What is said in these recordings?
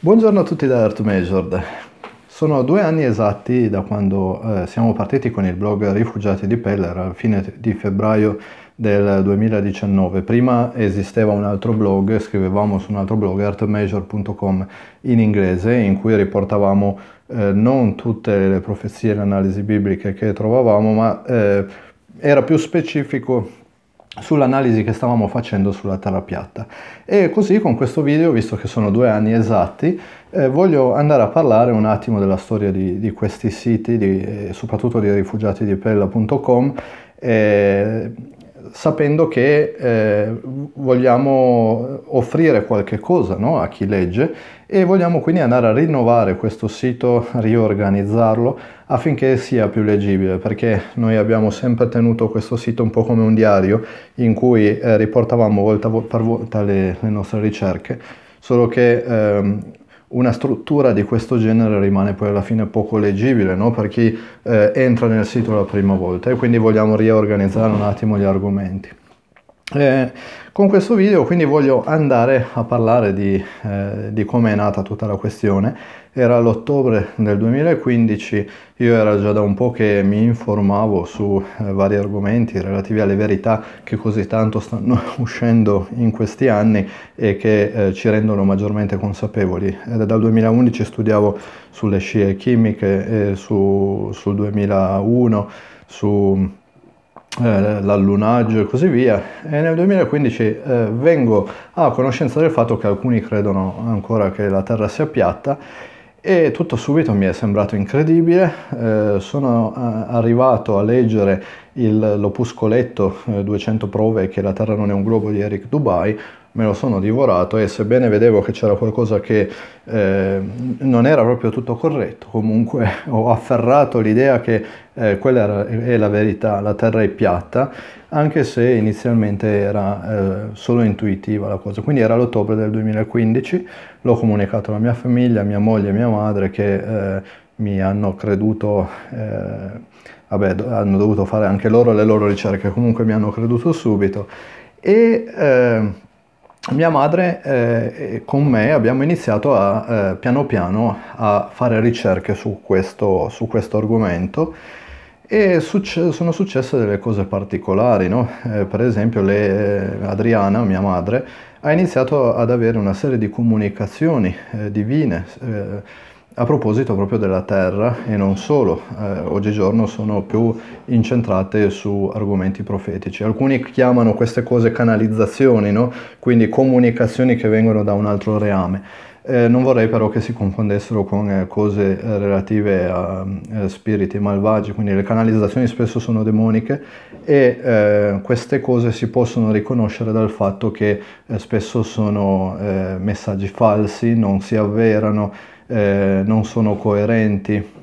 Buongiorno a tutti da Earth Measured. Sono due anni esatti da quando eh, siamo partiti con il blog Rifugiati di Peller a fine di febbraio del 2019. Prima esisteva un altro blog, scrivevamo su un altro blog, artmeasure.com in inglese, in cui riportavamo eh, non tutte le profezie e le analisi bibliche che trovavamo, ma eh, era più specifico sull'analisi che stavamo facendo sulla terra piatta e così con questo video visto che sono due anni esatti eh, voglio andare a parlare un attimo della storia di, di questi siti di, eh, soprattutto di rifugiatidipella.com eh, sapendo che eh, vogliamo offrire qualche cosa no, a chi legge e vogliamo quindi andare a rinnovare questo sito, riorganizzarlo affinché sia più leggibile perché noi abbiamo sempre tenuto questo sito un po' come un diario in cui eh, riportavamo volta per volta le, le nostre ricerche solo che ehm, una struttura di questo genere rimane poi alla fine poco leggibile no? per chi eh, entra nel sito la prima volta e quindi vogliamo riorganizzare un attimo gli argomenti. Eh, con questo video quindi voglio andare a parlare di, eh, di come è nata tutta la questione. Era l'ottobre del 2015, io era già da un po' che mi informavo su eh, vari argomenti relativi alle verità che così tanto stanno uscendo in questi anni e che eh, ci rendono maggiormente consapevoli. Ed eh, dal 2011 studiavo sulle scie chimiche, eh, su, sul 2001, su eh, l'allunaggio e così via e nel 2015 eh, vengo a conoscenza del fatto che alcuni credono ancora che la Terra sia piatta e tutto subito mi è sembrato incredibile, eh, sono eh, arrivato a leggere il, l'opuscoletto 200 eh, prove che la Terra non è un globo di Eric Dubai, me lo sono divorato e sebbene vedevo che c'era qualcosa che eh, non era proprio tutto corretto, comunque ho afferrato l'idea che eh, quella è la verità, la Terra è piatta, anche se inizialmente era eh, solo intuitiva la cosa. Quindi era l'ottobre del 2015, l'ho comunicato alla mia famiglia, mia moglie e mia madre che eh, mi hanno creduto, eh, vabbè, hanno dovuto fare anche loro le loro ricerche, comunque mi hanno creduto subito. E, ehm, mia madre eh, con me abbiamo iniziato a, eh, piano piano a fare ricerche su questo, su questo argomento e succe- sono successe delle cose particolari, no? eh, per esempio le, eh, Adriana, mia madre, ha iniziato ad avere una serie di comunicazioni eh, divine eh, a proposito proprio della terra e non solo, eh, oggigiorno sono più incentrate su argomenti profetici. Alcuni chiamano queste cose canalizzazioni, no? quindi comunicazioni che vengono da un altro reame. Eh, non vorrei però che si confondessero con eh, cose eh, relative a eh, spiriti malvagi, quindi le canalizzazioni spesso sono demoniche e eh, queste cose si possono riconoscere dal fatto che spesso sono messaggi falsi, non si avverano eh, non sono coerenti.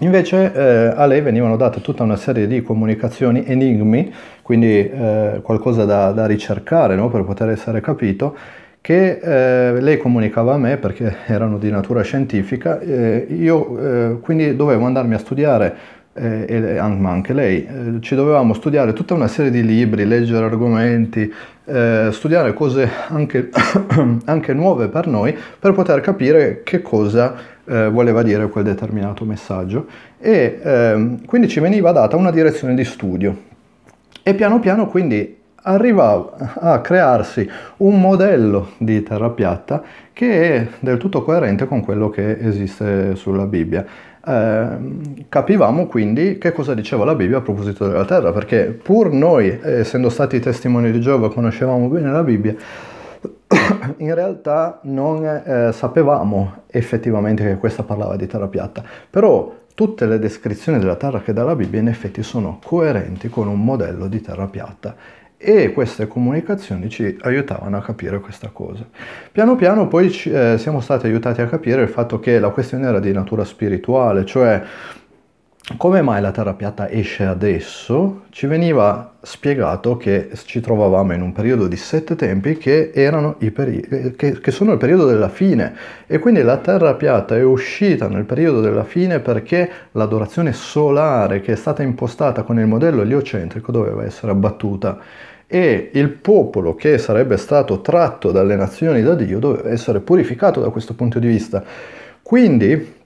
Invece eh, a lei venivano date tutta una serie di comunicazioni, enigmi, quindi eh, qualcosa da, da ricercare no? per poter essere capito, che eh, lei comunicava a me perché erano di natura scientifica, eh, io eh, quindi dovevo andarmi a studiare eh, e, ma anche lei, eh, ci dovevamo studiare tutta una serie di libri, leggere argomenti, eh, studiare cose anche, anche, nuove per noi per poter capire che cosa eh, voleva dire quel determinato messaggio e ehm, quindi ci veniva data una direzione di studio e piano piano quindi arriva a crearsi un modello di terra piatta che è del tutto coerente con quello che esiste sulla Bibbia eh, capivamo quindi che cosa diceva la Bibbia a proposito della terra, perché pur noi, essendo stati testimoni di Giova, conoscevamo bene la Bibbia, in realtà non eh, sapevamo effettivamente che questa parlava di terra piatta, però tutte le descrizioni della terra che dà la Bibbia in effetti sono coerenti con un modello di terra piatta e queste comunicazioni ci aiutavano a capire questa cosa. Piano piano poi ci, eh, siamo stati aiutati a capire il fatto che la questione era di natura spirituale, cioè come mai la Terra piatta esce adesso, ci veniva spiegato che ci trovavamo in un periodo di sette tempi che, peri- che, che, sono il periodo della fine e quindi la Terra piatta è uscita nel periodo della fine perché l'adorazione solare che è stata impostata con il modello eliocentrico doveva essere abbattuta e il popolo che sarebbe stato tratto dalle nazioni da Dio doveva essere purificato da questo punto di vista. Quindi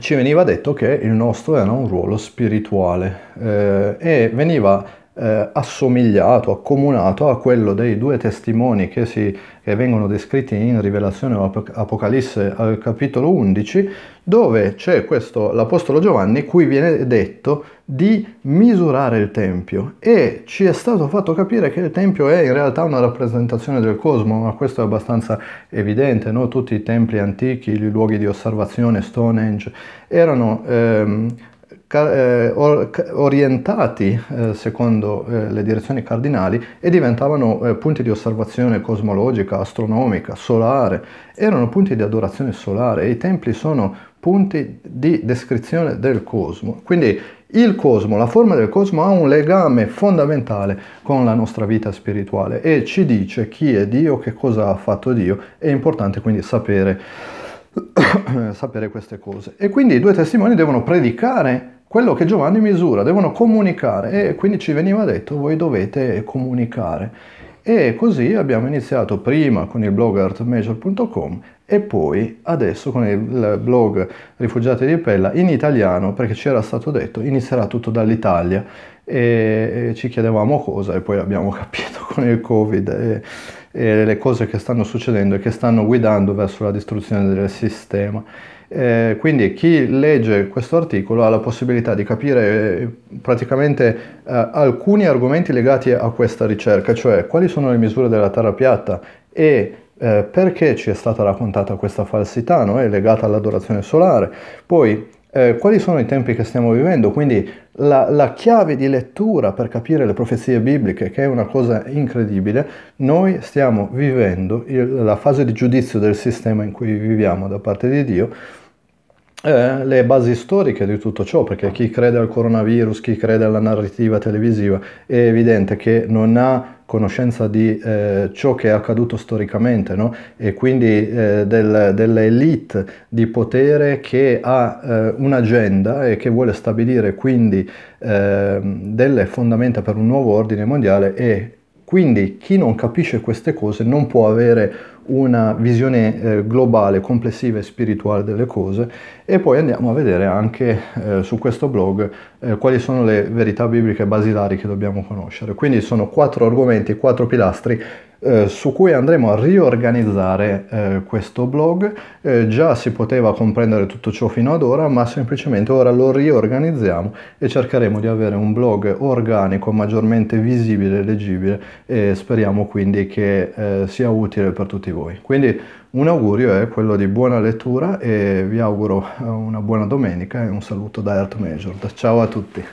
ci veniva detto che il nostro era un ruolo spirituale eh, e veniva eh, assomigliato, accomunato a quello dei due testimoni che, si, che vengono descritti in Rivelazione o Apocalisse al capitolo 11, dove c'è questo, l'Apostolo Giovanni, cui viene detto di misurare il Tempio e ci è stato fatto capire che il Tempio è in realtà una rappresentazione del cosmo, ma questo è abbastanza evidente, no? tutti i templi antichi, i luoghi di osservazione, Stonehenge, erano... Ehm, eh, orientati eh, secondo eh, le direzioni cardinali e diventavano punti di osservazione cosmologica, astronomica, solare, erano punti di adorazione solare e i templi sono punti di descrizione del cosmo. Quindi il cosmo, la forma del cosmo ha un legame fondamentale con la nostra vita spirituale e ci dice chi è Dio, che cosa ha fatto Dio, è importante quindi sapere sapere queste cose. E quindi i due testimoni devono predicare quello che Giovanni misura, devono comunicare e quindi ci veniva detto voi dovete comunicare. E così abbiamo iniziato prima con il blog artmajor.com e poi adesso con il blog Rifugiati di Pella in italiano, perché ci era stato detto inizierà tutto dall'Italia e ci chiedevamo cosa e poi abbiamo capito con il Covid e, e le cose che stanno succedendo e che stanno guidando verso la distruzione del sistema. Eh, quindi chi legge questo articolo ha la possibilità di capire eh, praticamente eh, alcuni argomenti legati a questa ricerca, cioè quali sono le misure della terra piatta e eh, perché ci è stata raccontata questa falsità, no? è legata all'adorazione solare. Poi eh, quali sono i tempi che stiamo vivendo, quindi la, la, chiave di lettura per capire le profezie bibliche, che è una cosa incredibile, noi stiamo vivendo il, la fase di giudizio del sistema in cui viviamo da parte di Dio, eh, le basi storiche di tutto ciò, perché chi crede al coronavirus, chi crede alla narrativa televisiva, è evidente che non ha conoscenza di eh, ciò che è accaduto storicamente no? e quindi eh, del, dell'elite di potere che ha eh, un'agenda e che vuole stabilire quindi ehm, delle fondamenta per un nuovo ordine mondiale e quindi chi non capisce queste cose non può avere una visione eh, globale, complessiva e spirituale delle cose e poi andiamo a vedere anche eh, su questo blog eh, quali sono le verità bibliche basilari che dobbiamo conoscere. Quindi sono quattro argomenti, quattro pilastri eh, su cui andremo a riorganizzare eh, questo blog. Eh, già si poteva comprendere tutto ciò fino ad ora, ma semplicemente ora lo riorganizziamo e cercheremo di avere un blog organico, maggiormente visibile, leggibile e speriamo quindi che sia utile per tutti voi. Quindi un augurio è eh, quello di buona lettura e vi auguro eh, una buona domenica e un saluto da Art Major. Ciao a tutti!